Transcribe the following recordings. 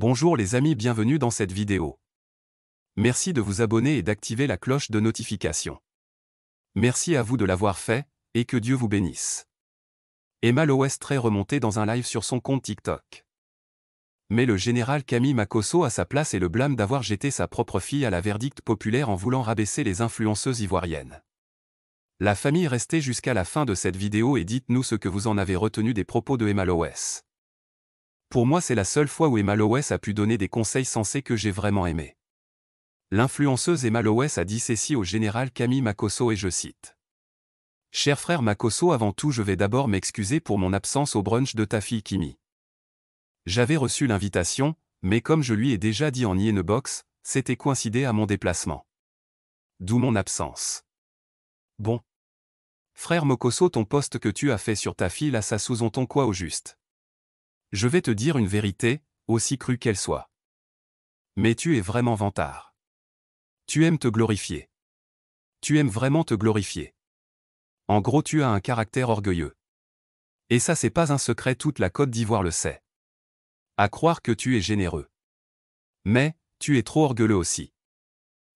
Bonjour les amis bienvenue dans cette vidéo. Merci de vous abonner et d'activer la cloche de notification. Merci à vous de l'avoir fait, et que Dieu vous bénisse. Emma Loes très remontée dans un live sur son compte TikTok. Mais le général Camille Makosso a sa place et le blâme d'avoir jeté sa propre fille à la verdict populaire en voulant rabaisser les influenceuses ivoiriennes. La famille restait jusqu'à la fin de cette vidéo et dites-nous ce que vous en avez retenu des propos de Emma pour moi, c'est la seule fois où Emma Lowes a pu donner des conseils sensés que j'ai vraiment aimés. L'influenceuse Emma a dit ceci au général Camille Makosso et je cite. Cher frère Makosso, avant tout, je vais d'abord m'excuser pour mon absence au brunch de ta fille Kimi. J'avais reçu l'invitation, mais comme je lui ai déjà dit en e box, c'était coïncidé à mon déplacement. D'où mon absence. Bon. Frère Mokoso, ton poste que tu as fait sur ta fille, là, ça sous-entend quoi au juste je vais te dire une vérité, aussi crue qu'elle soit. Mais tu es vraiment vantard. Tu aimes te glorifier. Tu aimes vraiment te glorifier. En gros, tu as un caractère orgueilleux. Et ça, c'est pas un secret, toute la Côte d'Ivoire le sait. À croire que tu es généreux. Mais, tu es trop orgueilleux aussi.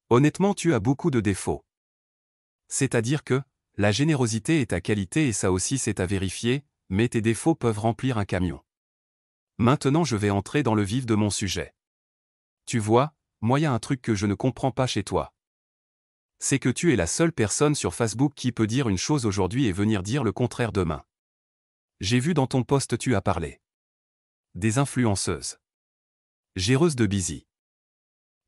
Honnêtement, tu as beaucoup de défauts. C'est-à-dire que, la générosité est ta qualité et ça aussi c'est à vérifier, mais tes défauts peuvent remplir un camion. Maintenant je vais entrer dans le vif de mon sujet. Tu vois, moi y a un truc que je ne comprends pas chez toi. C'est que tu es la seule personne sur Facebook qui peut dire une chose aujourd'hui et venir dire le contraire demain. J'ai vu dans ton poste tu as parlé. Des influenceuses. Géreuses de Busy.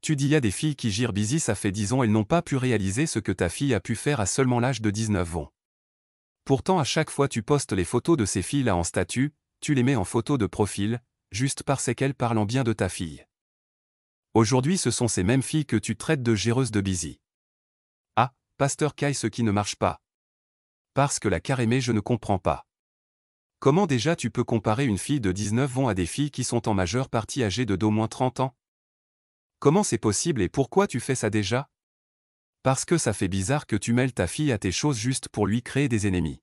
Tu dis y a des filles qui girent Busy ça fait 10 ans elles n'ont pas pu réaliser ce que ta fille a pu faire à seulement l'âge de 19 ans. Pourtant à chaque fois tu postes les photos de ces filles là en statut, tu les mets en photo de profil, juste parce qu'elles parlent bien de ta fille. Aujourd'hui ce sont ces mêmes filles que tu traites de géreuses de busy. Ah, pasteur Kai ce qui ne marche pas. Parce que la carémée je ne comprends pas. Comment déjà tu peux comparer une fille de 19 ans à des filles qui sont en majeure partie âgées de d'au moins 30 ans Comment c'est possible et pourquoi tu fais ça déjà Parce que ça fait bizarre que tu mêles ta fille à tes choses juste pour lui créer des ennemis.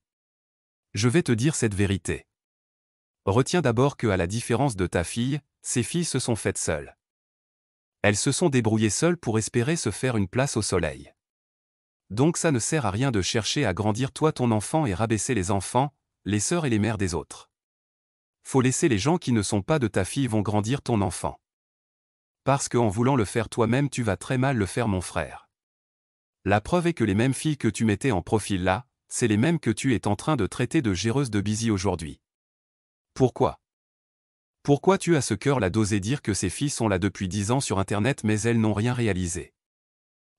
Je vais te dire cette vérité. Retiens d'abord que, à la différence de ta fille, ces filles se sont faites seules. Elles se sont débrouillées seules pour espérer se faire une place au soleil. Donc ça ne sert à rien de chercher à grandir toi ton enfant et rabaisser les enfants, les sœurs et les mères des autres. Faut laisser les gens qui ne sont pas de ta fille vont grandir ton enfant. Parce qu'en voulant le faire toi-même tu vas très mal le faire mon frère. La preuve est que les mêmes filles que tu mettais en profil là, c'est les mêmes que tu es en train de traiter de géreuses de busy aujourd'hui. Pourquoi Pourquoi tu as ce cœur-là d'oser dire que ces filles sont là depuis dix ans sur Internet mais elles n'ont rien réalisé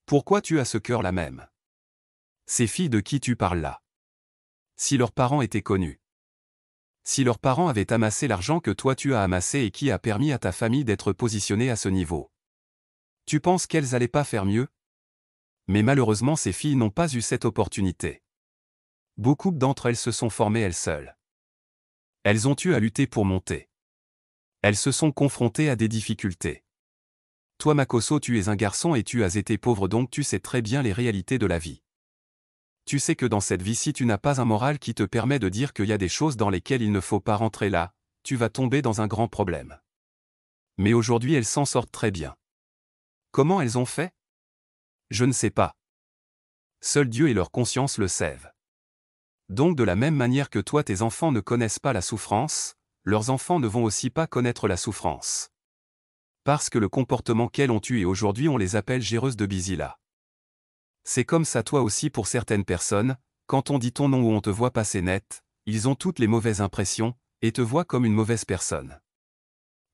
Pourquoi tu as ce cœur-là même Ces filles de qui tu parles là Si leurs parents étaient connus si leurs parents avaient amassé l'argent que toi tu as amassé et qui a permis à ta famille d'être positionnée à ce niveau. Tu penses qu'elles allaient pas faire mieux Mais malheureusement ces filles n'ont pas eu cette opportunité. Beaucoup d'entre elles se sont formées elles seules. Elles ont eu à lutter pour monter. Elles se sont confrontées à des difficultés. Toi Makoso, tu es un garçon et tu as été pauvre donc tu sais très bien les réalités de la vie. Tu sais que dans cette vie ci tu n'as pas un moral qui te permet de dire qu'il y a des choses dans lesquelles il ne faut pas rentrer là, tu vas tomber dans un grand problème. Mais aujourd'hui elles s'en sortent très bien. Comment elles ont fait Je ne sais pas. Seul Dieu et leur conscience le savent. Donc de la même manière que toi tes enfants ne connaissent pas la souffrance, leurs enfants ne vont aussi pas connaître la souffrance. Parce que le comportement qu'elles ont eu et aujourd'hui on les appelle géreuses de Bizila. C'est comme ça toi aussi pour certaines personnes, quand on dit ton nom ou on te voit passer net, ils ont toutes les mauvaises impressions, et te voient comme une mauvaise personne.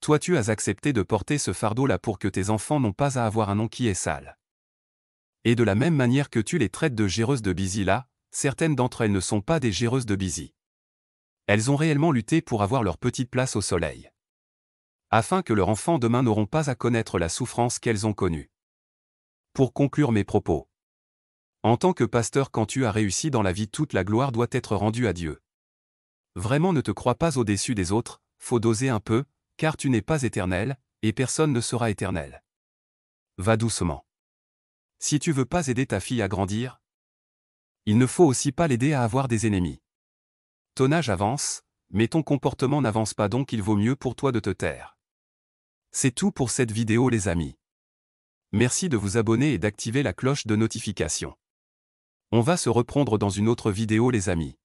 Toi tu as accepté de porter ce fardeau-là pour que tes enfants n'ont pas à avoir un nom qui est sale. Et de la même manière que tu les traites de géreuses de Bizila, certaines d'entre elles ne sont pas des géreuses de busy. Elles ont réellement lutté pour avoir leur petite place au soleil. Afin que leurs enfants demain n'auront pas à connaître la souffrance qu'elles ont connue. Pour conclure mes propos. En tant que pasteur, quand tu as réussi dans la vie, toute la gloire doit être rendue à Dieu. Vraiment ne te crois pas au-dessus des autres, faut doser un peu, car tu n'es pas éternel, et personne ne sera éternel. Va doucement. Si tu veux pas aider ta fille à grandir, il ne faut aussi pas l'aider à avoir des ennemis. Ton âge avance, mais ton comportement n'avance pas donc il vaut mieux pour toi de te taire. C'est tout pour cette vidéo les amis. Merci de vous abonner et d'activer la cloche de notification. On va se reprendre dans une autre vidéo les amis.